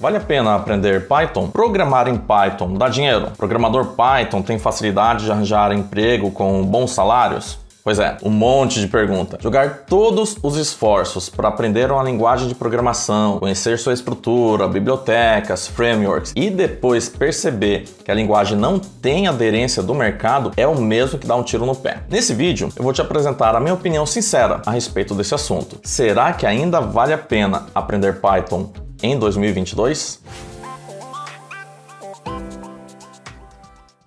Vale a pena aprender Python? Programar em Python dá dinheiro. programador Python tem facilidade de arranjar emprego com bons salários? Pois é, um monte de pergunta. Jogar todos os esforços para aprender uma linguagem de programação, conhecer sua estrutura, bibliotecas, frameworks e depois perceber que a linguagem não tem aderência do mercado é o mesmo que dar um tiro no pé. Nesse vídeo, eu vou te apresentar a minha opinião sincera a respeito desse assunto. Será que ainda vale a pena aprender Python em 2022?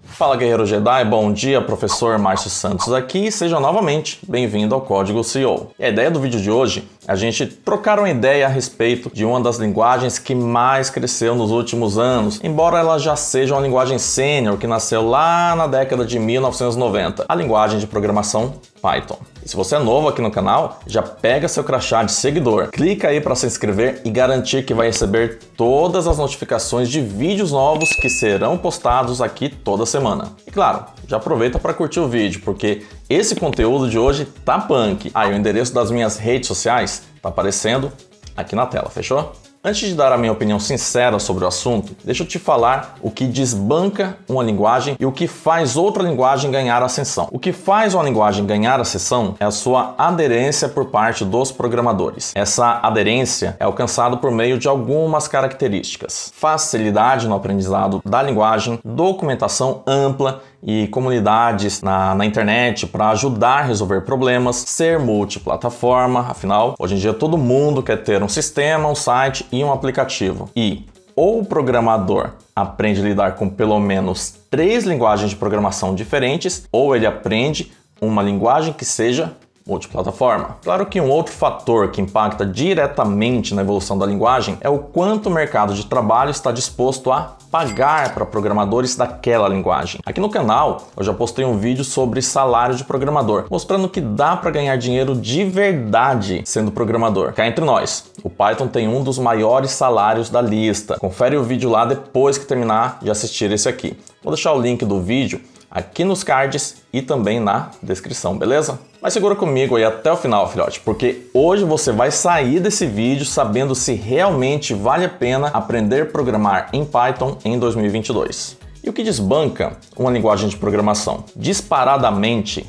Fala Guerreiro Jedi, bom dia, professor Márcio Santos aqui e seja novamente bem-vindo ao Código CEO. a ideia do vídeo de hoje a gente trocaram ideia a respeito de uma das linguagens que mais cresceu nos últimos anos, embora ela já seja uma linguagem sênior que nasceu lá na década de 1990, a linguagem de programação Python. E se você é novo aqui no canal, já pega seu crachá de seguidor, clica aí para se inscrever e garantir que vai receber todas as notificações de vídeos novos que serão postados aqui toda semana. E claro, já aproveita para curtir o vídeo, porque esse conteúdo de hoje tá punk. Aí ah, o endereço das minhas redes sociais tá aparecendo aqui na tela, fechou? Antes de dar a minha opinião sincera sobre o assunto, deixa eu te falar o que desbanca uma linguagem e o que faz outra linguagem ganhar ascensão. O que faz uma linguagem ganhar ascensão é a sua aderência por parte dos programadores. Essa aderência é alcançada por meio de algumas características: facilidade no aprendizado da linguagem, documentação ampla e comunidades na, na internet para ajudar a resolver problemas, ser multiplataforma, afinal, hoje em dia todo mundo quer ter um sistema, um site e um aplicativo. E ou o programador aprende a lidar com pelo menos três linguagens de programação diferentes, ou ele aprende uma linguagem que seja multiplataforma. Claro que um outro fator que impacta diretamente na evolução da linguagem é o quanto o mercado de trabalho está disposto a pagar para programadores daquela linguagem. Aqui no canal eu já postei um vídeo sobre salário de programador, mostrando que dá para ganhar dinheiro de verdade sendo programador. Cá entre nós, o Python tem um dos maiores salários da lista. Confere o vídeo lá depois que terminar de assistir esse aqui. Vou deixar o link do vídeo aqui nos cards e também na descrição, beleza? Mas segura comigo aí até o final, filhote, porque hoje você vai sair desse vídeo sabendo se realmente vale a pena aprender a programar em Python em 2022. E o que desbanca uma linguagem de programação? Disparadamente,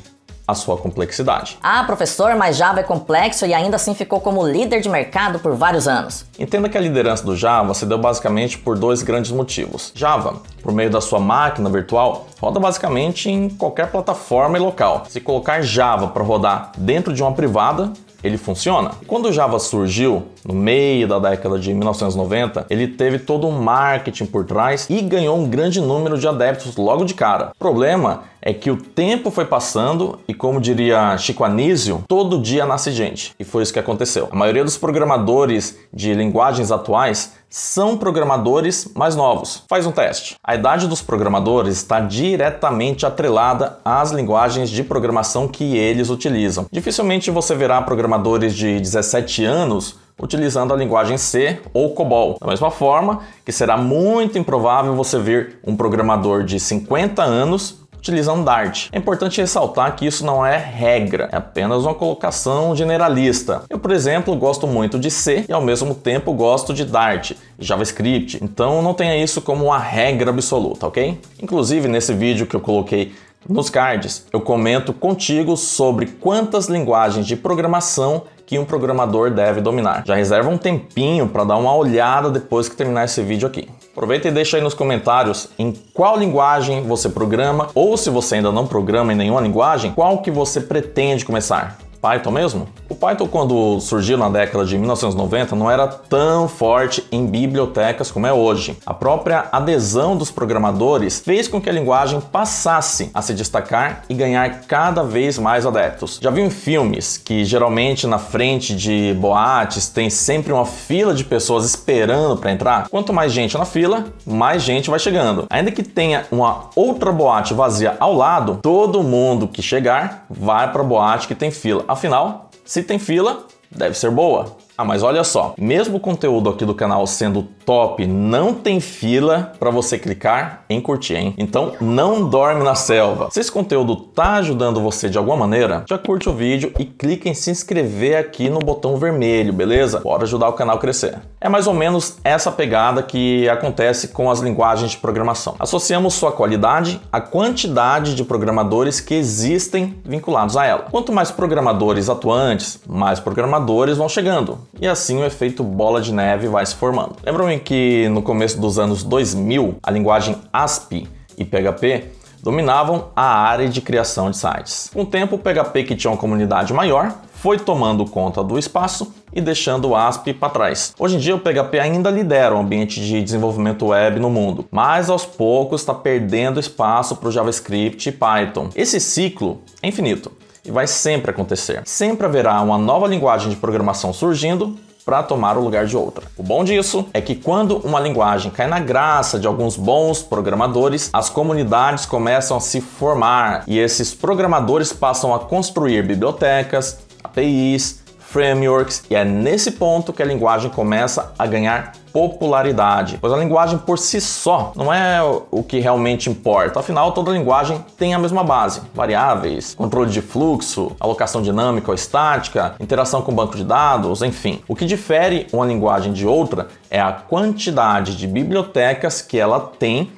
a sua complexidade. Ah, professor, mas Java é complexo e ainda assim ficou como líder de mercado por vários anos. Entenda que a liderança do Java se deu basicamente por dois grandes motivos. Java, por meio da sua máquina virtual, roda basicamente em qualquer plataforma e local. Se colocar Java para rodar dentro de uma privada, ele funciona. Quando o Java surgiu, no meio da década de 1990, ele teve todo um marketing por trás e ganhou um grande número de adeptos logo de cara. O problema é que o tempo foi passando e, como diria Chico Anísio, todo dia nasce gente. E foi isso que aconteceu. A maioria dos programadores de linguagens atuais são programadores mais novos. Faz um teste. A idade dos programadores está diretamente atrelada às linguagens de programação que eles utilizam. Dificilmente você verá programadores de 17 anos utilizando a linguagem C ou COBOL. Da mesma forma que será muito improvável você ver um programador de 50 anos utilizando Dart. É importante ressaltar que isso não é regra, é apenas uma colocação generalista. Eu, por exemplo, gosto muito de C e ao mesmo tempo gosto de Dart. JavaScript, então não tenha isso como uma regra absoluta, ok? Inclusive nesse vídeo que eu coloquei nos cards, eu comento contigo sobre quantas linguagens de programação que um programador deve dominar. Já reserva um tempinho para dar uma olhada depois que terminar esse vídeo aqui. Aproveita e deixa aí nos comentários em qual linguagem você programa ou se você ainda não programa em nenhuma linguagem, qual que você pretende começar. Python mesmo? O Python, quando surgiu na década de 1990, não era tão forte em bibliotecas como é hoje. A própria adesão dos programadores fez com que a linguagem passasse a se destacar e ganhar cada vez mais adeptos. Já viu em filmes que geralmente na frente de boates tem sempre uma fila de pessoas esperando para entrar? Quanto mais gente na fila, mais gente vai chegando. Ainda que tenha uma outra boate vazia ao lado, todo mundo que chegar vai para a boate que tem fila. A Afinal, se tem fila, deve ser boa. Ah, mas olha só, mesmo o conteúdo aqui do canal sendo top, não tem fila para você clicar em curtir, hein? Então não dorme na selva. Se esse conteúdo tá ajudando você de alguma maneira, já curte o vídeo e clique em se inscrever aqui no botão vermelho, beleza? Bora ajudar o canal a crescer. É mais ou menos essa pegada que acontece com as linguagens de programação. Associamos sua qualidade à quantidade de programadores que existem vinculados a ela. Quanto mais programadores atuantes, mais programadores vão chegando e assim o efeito bola de neve vai se formando. Lembram que no começo dos anos 2000, a linguagem ASP e PHP dominavam a área de criação de sites. Com o tempo, o PHP, que tinha uma comunidade maior, foi tomando conta do espaço e deixando o ASP para trás. Hoje em dia, o PHP ainda lidera o ambiente de desenvolvimento web no mundo, mas aos poucos está perdendo espaço para o JavaScript e Python. Esse ciclo é infinito e vai sempre acontecer. Sempre haverá uma nova linguagem de programação surgindo para tomar o lugar de outra. O bom disso é que quando uma linguagem cai na graça de alguns bons programadores, as comunidades começam a se formar e esses programadores passam a construir bibliotecas, APIs, frameworks, e é nesse ponto que a linguagem começa a ganhar popularidade, pois a linguagem por si só não é o que realmente importa. Afinal, toda linguagem tem a mesma base: variáveis, controle de fluxo, alocação dinâmica ou estática, interação com banco de dados, enfim. O que difere uma linguagem de outra é a quantidade de bibliotecas que ela tem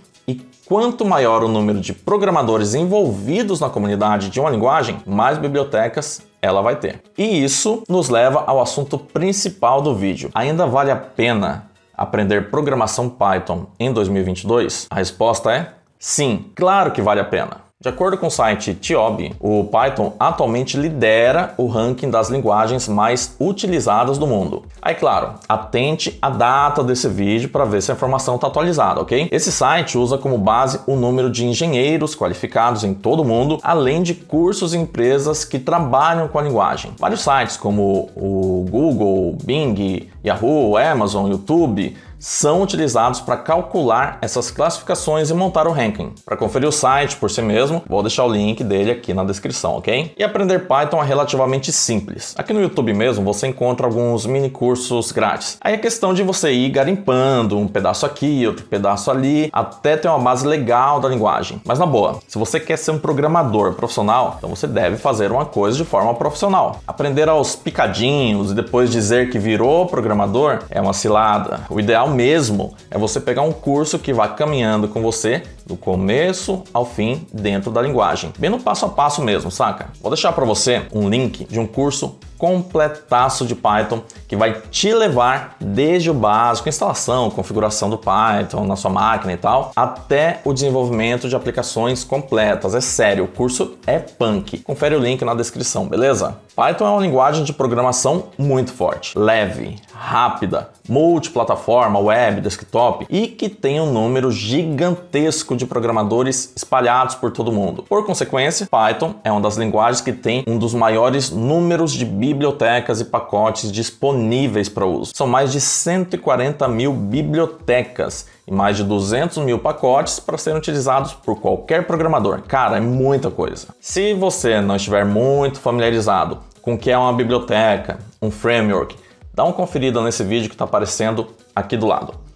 Quanto maior o número de programadores envolvidos na comunidade de uma linguagem, mais bibliotecas ela vai ter. E isso nos leva ao assunto principal do vídeo. Ainda vale a pena aprender programação Python em 2022? A resposta é sim, claro que vale a pena. De acordo com o site Tiobi, o Python atualmente lidera o ranking das linguagens mais utilizadas do mundo. Aí, claro, atente a data desse vídeo para ver se a informação está atualizada, ok? Esse site usa como base o número de engenheiros qualificados em todo o mundo, além de cursos e empresas que trabalham com a linguagem. Vários sites, como o Google, Bing, Yahoo, Amazon, YouTube, são utilizados para calcular essas classificações e montar o ranking. Para conferir o site por si mesmo, vou deixar o link dele aqui na descrição, ok? E aprender Python é relativamente simples. Aqui no YouTube mesmo você encontra alguns mini cursos grátis. Aí é questão de você ir garimpando um pedaço aqui, outro pedaço ali, até ter uma base legal da linguagem. Mas na boa, se você quer ser um programador profissional, então você deve fazer uma coisa de forma profissional. Aprender aos picadinhos e depois dizer que virou programador programador é uma cilada. O ideal mesmo é você pegar um curso que vá caminhando com você do começo ao fim dentro da linguagem. Bem no passo a passo mesmo, saca? Vou deixar para você um link de um curso completaço de Python que vai te levar desde o básico, instalação, configuração do Python na sua máquina e tal, até o desenvolvimento de aplicações completas. É sério, o curso é punk. Confere o link na descrição, beleza? Python é uma linguagem de programação muito forte, leve, rápida, multiplataforma, web, desktop e que tem um número gigantesco de programadores espalhados por todo o mundo. Por consequência, Python é uma das linguagens que tem um dos maiores números de bibliotecas e pacotes disponíveis para uso. São mais de 140 mil bibliotecas e mais de 200 mil pacotes para serem utilizados por qualquer programador. Cara, é muita coisa. Se você não estiver muito familiarizado com o que é uma biblioteca, um framework, dá uma conferida nesse vídeo que está aparecendo aqui do lado.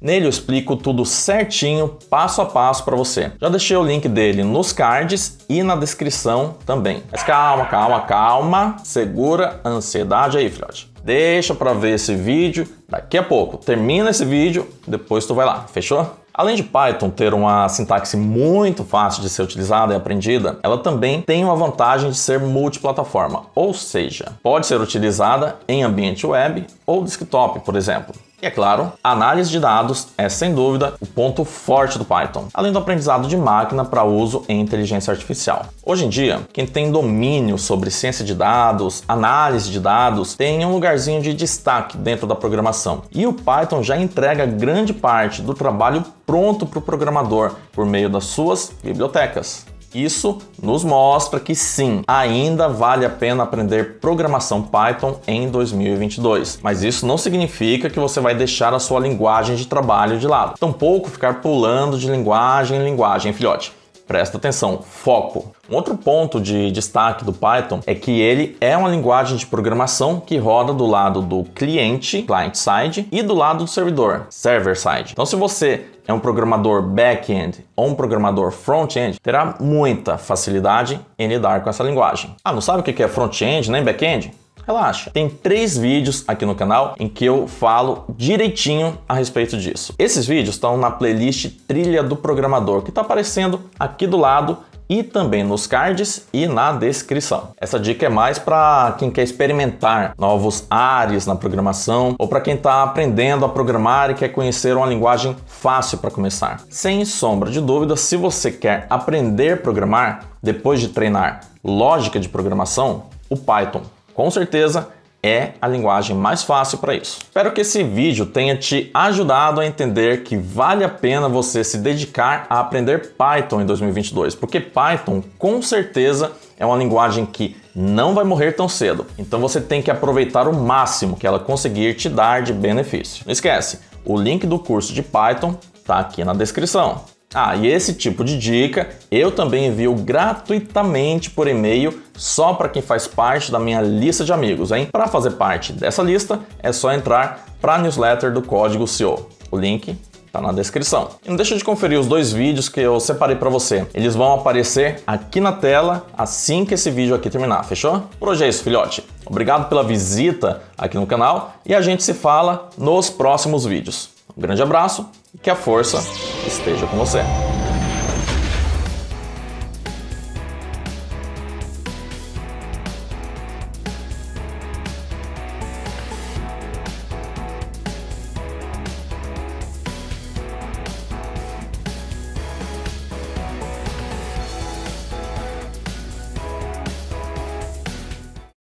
Nele eu explico tudo certinho, passo a passo para você. Já deixei o link dele nos cards e na descrição também. Mas calma, calma, calma. Segura a ansiedade aí, filhote. Deixa para ver esse vídeo daqui a pouco. Termina esse vídeo, depois tu vai lá, fechou? Além de Python ter uma sintaxe muito fácil de ser utilizada e aprendida, ela também tem uma vantagem de ser multiplataforma, ou seja, pode ser utilizada em ambiente web ou desktop, por exemplo. E é claro, análise de dados é sem dúvida o ponto forte do Python, além do aprendizado de máquina para uso em inteligência artificial. Hoje em dia, quem tem domínio sobre ciência de dados, análise de dados, tem um lugarzinho de destaque dentro da programação. E o Python já entrega grande parte do trabalho pronto para o programador por meio das suas bibliotecas. Isso nos mostra que sim, ainda vale a pena aprender programação Python em 2022, mas isso não significa que você vai deixar a sua linguagem de trabalho de lado, tampouco ficar pulando de linguagem em linguagem, filhote. Presta atenção, foco. Um outro ponto de destaque do Python é que ele é uma linguagem de programação que roda do lado do cliente, client side, e do lado do servidor, server side. Então, se você é um programador back-end ou um programador front-end, terá muita facilidade em lidar com essa linguagem. Ah, não sabe o que é front-end nem back-end? Relaxa, tem três vídeos aqui no canal em que eu falo direitinho a respeito disso. Esses vídeos estão na playlist Trilha do Programador, que está aparecendo aqui do lado e também nos cards e na descrição. Essa dica é mais para quem quer experimentar novos ares na programação ou para quem está aprendendo a programar e quer conhecer uma linguagem fácil para começar. Sem sombra de dúvida, se você quer aprender a programar depois de treinar lógica de programação, o Python com certeza é a linguagem mais fácil para isso. Espero que esse vídeo tenha te ajudado a entender que vale a pena você se dedicar a aprender Python em 2022, porque Python com certeza é uma linguagem que não vai morrer tão cedo. Então você tem que aproveitar o máximo que ela conseguir te dar de benefício. Não esquece, o link do curso de Python está aqui na descrição. Ah, e esse tipo de dica eu também envio gratuitamente por e-mail só para quem faz parte da minha lista de amigos, hein? Para fazer parte dessa lista é só entrar para a newsletter do Código CEO. O link tá na descrição. E não deixa de conferir os dois vídeos que eu separei para você. Eles vão aparecer aqui na tela assim que esse vídeo aqui terminar, fechou? Por hoje é isso, filhote. Obrigado pela visita aqui no canal e a gente se fala nos próximos vídeos. Um grande abraço que a força esteja com você.